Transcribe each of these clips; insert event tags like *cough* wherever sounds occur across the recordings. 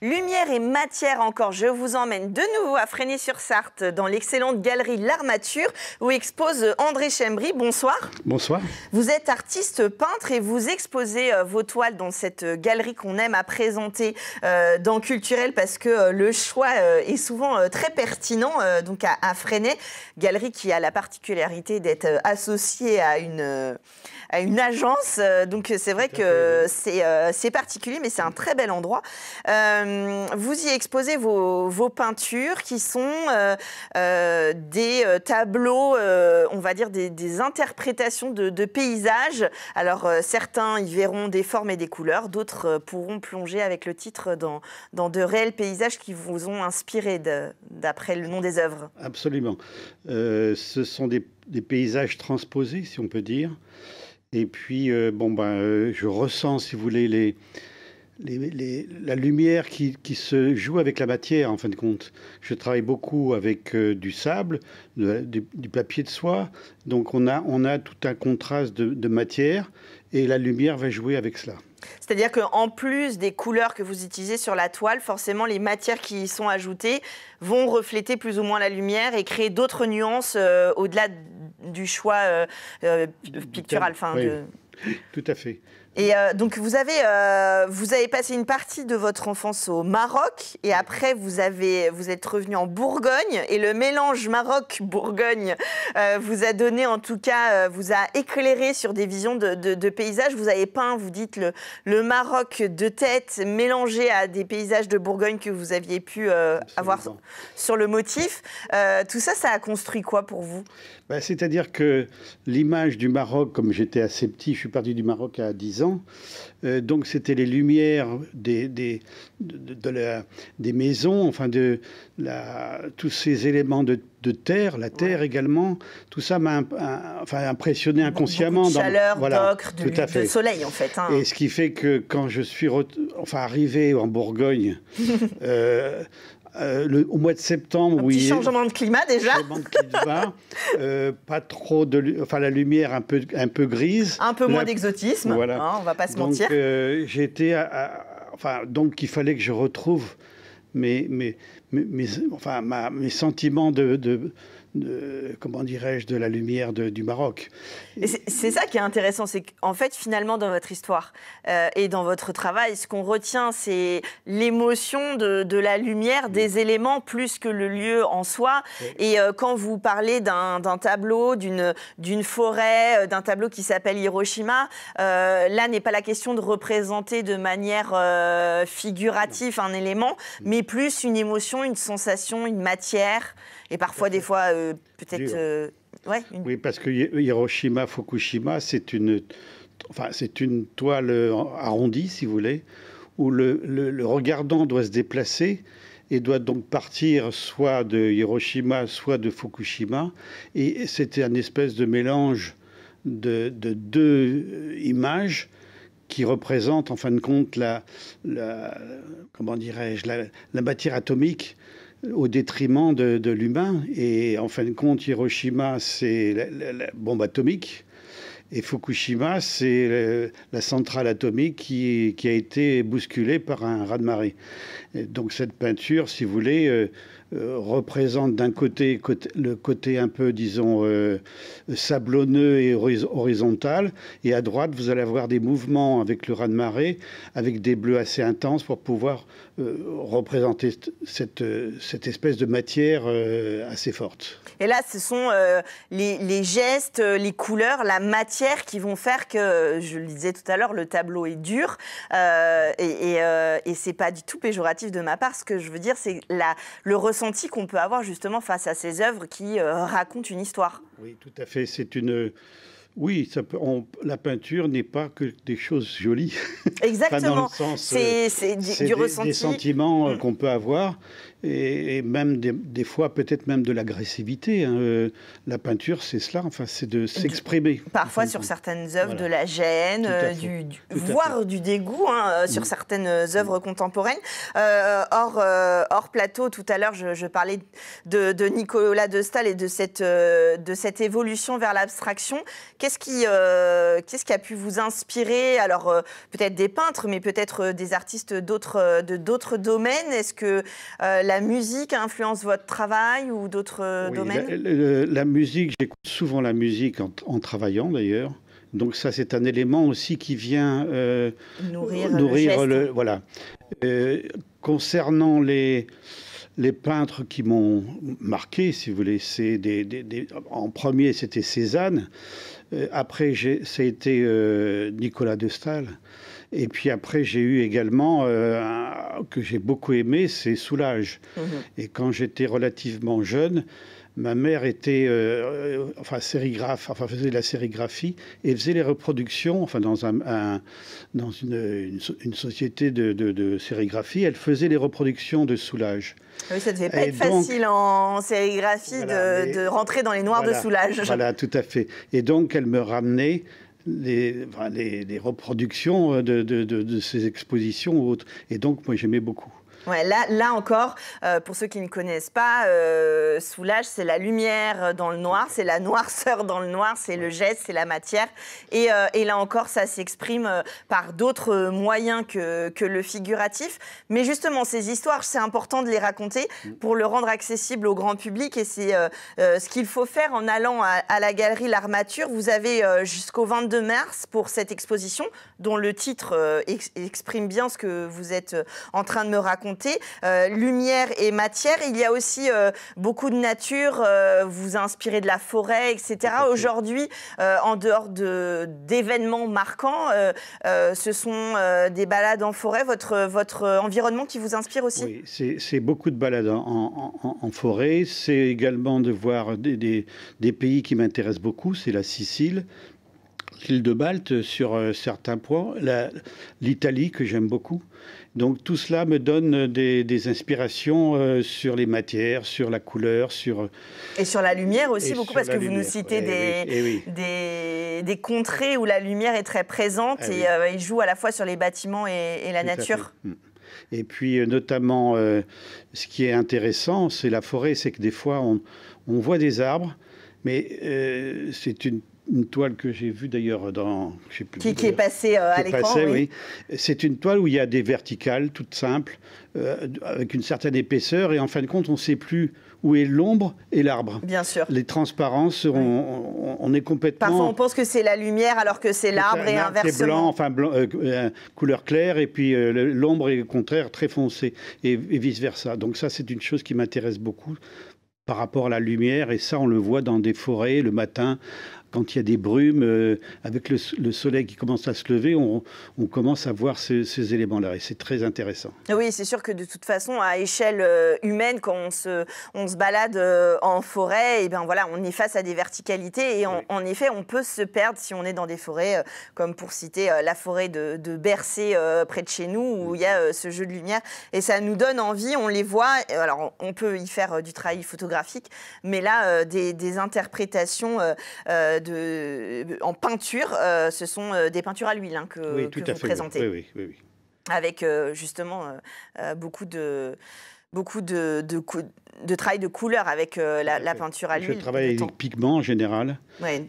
Lumière et matière encore, je vous emmène de nouveau à fresnay sur sarthe dans l'excellente galerie L'Armature où expose André Chembry. Bonsoir. Bonsoir. Vous êtes artiste peintre et vous exposez euh, vos toiles dans cette euh, galerie qu'on aime à présenter euh, dans Culturel parce que le choix est souvent très pertinent donc à, Freinet, galerie qui a la particularité d'être associée à une à une agence. Euh, donc euh, c'est vrai que euh, c'est particulier, mais c'est un très bel endroit. vous y exposez vos, peintures qui sont des tableaux, on va dire des, interprétations de, paysages. Alors certains y verront des formes et des couleurs, d'autres pourront plonger avec le titre dans, dans de réels paysages qui vous ont inspiré d'après le nom des œuvres. Absolument. ce sont des, des, paysages transposés, si on peut dire. Et puis, euh, bon, ben, euh, je ressens, si vous voulez, les, la lumière qui, se joue avec la matière, en fin de compte. Je travaille beaucoup avec euh, du sable, du, papier de soie. Donc, on a, tout un contraste de, matière et la lumière va jouer avec cela. C'est-à-dire qu'en plus des couleurs que vous utilisez sur la toile, forcément, les matières qui y sont ajoutées vont refléter plus ou moins la lumière et créer d'autres nuances euh, au-delà du choix euh, pictural. Fin, Tout à fait. Et euh, donc vous avez, euh, vous avez passé une partie de votre enfance au Maroc et après vous, avez, vous êtes revenu en Bourgogne et le mélange Maroc-Bourgogne euh, vous a donné en tout cas, vous a éclairé sur des visions de, paysages. Vous avez peint, vous dites, le, Maroc de tête mélangé à des paysages de Bourgogne que vous aviez pu avoir sur le motif. tout ça, ça a construit quoi pour vous bah, C'est-à-dire que l'image du Maroc, comme j'étais assez petit, je suis parti du Maroc à 10 ans, euh, donc c'était les lumières des, des, de, des maisons, enfin de la, tous ces éléments de, de terre, la terre également. Tout ça m'a enfin, impressionné inconsciemment. Beaucoup chaleur, dans, voilà, d'ocre, de, tout à fait. soleil en fait. Hein. Et ce qui fait que quand je suis enfin, arrivé en Bourgogne, euh, *laughs* Euh, au mois de septembre, oui. Petit changement de climat déjà. *laughs* Euh, pas trop de, enfin la lumière un peu un peu grise. Un peu moins d'exotisme. Voilà. ne hein, on va pas se mentir. Donc, euh, J'étais, enfin donc il fallait que je retrouve mes mes, mes, enfin mes sentiments de de comment dirais-je, de la lumière du Maroc. C'est ça qui est intéressant, c'est qu'en fait, finalement, dans votre histoire euh, et dans votre travail, ce qu'on retient, c'est l'émotion de, la lumière, des éléments, plus que le lieu en soi. Et euh, quand vous parlez d'un tableau, d'une forêt, euh, d'un tableau qui s'appelle Hiroshima, là n'est pas la question de représenter de manière figurative un élément, mais plus une émotion, une sensation, une matière, et parfois, des fois, euh, peut-être. Euh, ouais, Oui, parce que Hiroshima, Fukushima, c'est une, enfin, c'est une toile euh, arrondie, si vous voulez, où le, regardant doit se déplacer et doit donc partir soit de Hiroshima, soit de Fukushima. Et c'était un espèce de mélange de, deux images qui représentent, en fin de compte la, comment dirais-je la, la, matière atomique au détriment de, l'humain. Et en fin de compte, Hiroshima, c'est la, bombe atomique. Et Fukushima, c'est la centrale atomique qui, qui, a été bousculée par un raz-de-marée. Donc cette peinture, si vous voulez, euh, euh, représente d'un côté, le côté un peu, disons, euh, sablonneux et horizontal. Et à droite, vous allez avoir des mouvements avec le raz-de-marée, avec des bleus assez intenses pour pouvoir euh, représenter cette, cette, espèce de matière assez forte. Et là, ce sont les, gestes, les couleurs, la matière qui vont faire que, je le disais tout à l'heure, le tableau est dur. et, c'est pas du tout péjoratif de ma part. Ce que je veux dire, c'est le ressort ressenti qu'on peut avoir justement face à ces œuvres qui euh, racontent une histoire. Oui, tout à fait. C'est une. Euh, oui, ça la peinture n'est pas que des choses jolies. *laughs* Exactement. Euh, c'est du, ressenti. des, Des sentiments mm. qu'on peut avoir et, même des, fois peut-être même de l'agressivité. Hein, euh, la peinture, c'est cela, enfin, c'est de s'exprimer. Parfois sur certaines œuvres, de la gêne, euh, du, voire du dégoût hein, euh, sur mm. certaines œuvres mm. contemporaines. hors, plateau, tout à l'heure, je, parlais de, de, Nicolas de Stahl et de cette, de cette évolution vers l'abstraction. Qu'est-ce qui, qui a pu vous inspirer Alors, peut-être des peintres, mais peut-être des artistes d'autres, de d'autres domaines. Est-ce que la musique influence votre travail ou d'autres euh, domaines la, musique, j'écoute souvent la musique en, travaillant d'ailleurs. Donc ça, c'est un élément aussi qui vient euh, nourrir, le, voilà. Euh, concernant les les peintres qui m'ont marqué, si vous voulez, en premier c'était Cézanne. après, ça a été Nicolas de Staël. Et puis après, j'ai eu également, euh, un, que j'ai beaucoup aimé, c'est Soulage. Mhm. Et quand j'étais relativement jeune, ma mère était, euh, euh, enfin, sérigraphe, enfin, faisait de la sérigraphie et faisait les reproductions, enfin, dans, un, dans une, une, société de, de, sérigraphie, elle faisait les reproductions de Soulage. Ah oui, ça devait pas être facile en sérigraphie de, de, rentrer dans les noirs de Soulage. Voilà, tout à fait. Et donc, elle me ramenait les, les, reproductions euh, de, de, de, ces expositions ou autres. Et donc, moi, j'aimais beaucoup là, encore, euh, pour ceux qui ne connaissent pas, euh, soulage, c'est la lumière dans le noir, c'est la *laughs* noirceur dans le noir, c'est le geste, c'est la matière. Et, euh, là encore, ça s'exprime euh, par d'autres moyens que, le figuratif. Mais justement, ces histoires, c'est important de les raconter mm. pour le rendre accessible au grand public. Et c'est ce qu'il faut faire en allant à la galerie L'Armature. Vous avez jusqu'au 22 mars pour cette exposition, dont le titre exprime bien ce que vous êtes en train de me raconter euh, lumière et matière. Il y a aussi euh, beaucoup de nature, euh, vous inspirez de la forêt, etc. Aujourd'hui, en dehors d'événements marquants, ce sont des balades en forêt, votre, environnement qui vous inspire aussi c'est, beaucoup de balades en, forêt. C'est également de voir des, pays qui m'intéressent beaucoup, c'est la Sicile, l'île de Balte sur certains points, l'Italie que j'aime beaucoup. Donc tout cela me donne des, inspirations euh, sur les matières, sur la couleur, sur... Et sur la lumière aussi beaucoup, parce que vous nous citez eh eh des, Des, contrées où la lumière est très présente eh et euh, joue à la fois sur les bâtiments et, la nature. Mm. Et puis euh, notamment, ce qui est intéressant, c'est la forêt, c'est que des fois, on, on voit des arbres, mais c'est une une toile que j'ai vue d'ailleurs dans. qui, est passée euh, à l'écran. Oui. C'est une toile où il y a des verticales toutes simples, euh, avec une certaine épaisseur, et en fin de compte, on ne sait plus où est l'ombre et l'arbre. Bien sûr. Les transparences, on, est complètement. Parfois, on pense que c'est la lumière alors que c'est l'arbre et inversement. C'est blanc, enfin, euh, couleur claire, et puis l'ombre est au contraire très foncée, et vice-versa. Donc, ça, c'est une chose qui m'intéresse beaucoup par rapport à la lumière, et ça on le voit dans des forêts le matin quand il y a des brumes, euh, avec le, soleil qui commence à se lever, on, commence à voir ces éléments-là. Et c'est très intéressant. Ah oui, c'est sûr que de toute façon, à échelle euh, humaine, quand on se, on se balade euh, en forêt, et eh ben voilà, on est face à des verticalités. Et en effet, on peut se perdre si on est dans des forêts, comme pour citer la forêt de, de Bercé près de chez nous, où il y a ce jeu de lumière. Et ça nous donne envie, on les voit. Alors, on peut y faire du travail photographique, mais là, des, interprétations. Euh, euh, en peinture, euh, ce sont des peintures à l'huile que, vous présentez. Avec justement beaucoup de beaucoup de, de, de travail de couleur avec euh, la, peinture à l'huile. Je travaille avec pigments en général.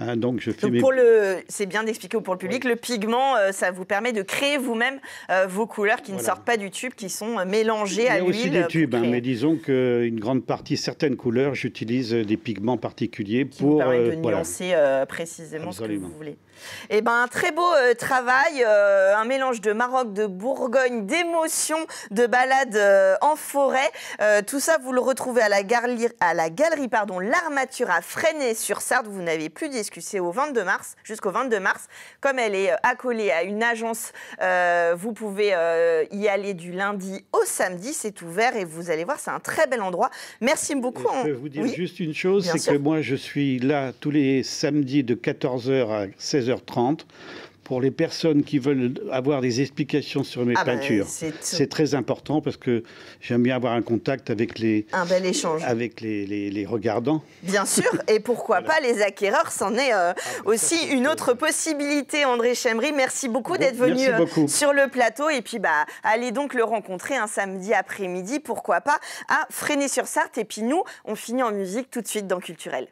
Hein, donc je fais pour le, c'est bien d'expliquer pour le public, le pigment, euh, ça vous permet de créer vous-même euh, vos couleurs qui ne sortent pas du tube, qui sont mélangées à l'huile. Il y a aussi des tubes, hein, mais disons qu'une grande partie, certaines couleurs, j'utilise des pigments particuliers pour. Vous de nuancer précisément ce que vous voulez. Eh ben, très beau euh, travail, euh, un mélange de Maroc, de Bourgogne, d'émotions, de balades euh, en forêt. tout ça, vous le retrouvez à la, galerie, pardon, L'Armature a freiné sur sarthe Vous n'avez plus discuté au 22 mars, jusqu'au 22 mars. Comme elle est accolée à une agence, vous pouvez y aller du lundi au samedi. C'est ouvert et vous allez voir, c'est un très bel endroit. Merci beaucoup. Je peux vous dire juste une chose, c'est que moi, je suis là tous les samedis de 14h à 16h h 30 pour les personnes qui veulent avoir des explications sur mes ah ben, peintures. c'est très important parce que j'aime bien avoir un contact avec les un bel échange avec les, les, regardants. Bien sûr, et pourquoi *laughs* pas les acquéreurs, c'en est euh, ah, aussi une autre possibilité. André Chemery, merci beaucoup d'être venu euh, sur le plateau et puis bah allez donc le rencontrer un samedi après-midi, pourquoi pas à freiner sur sarthe et puis nous on finit en musique tout de suite dans culturel.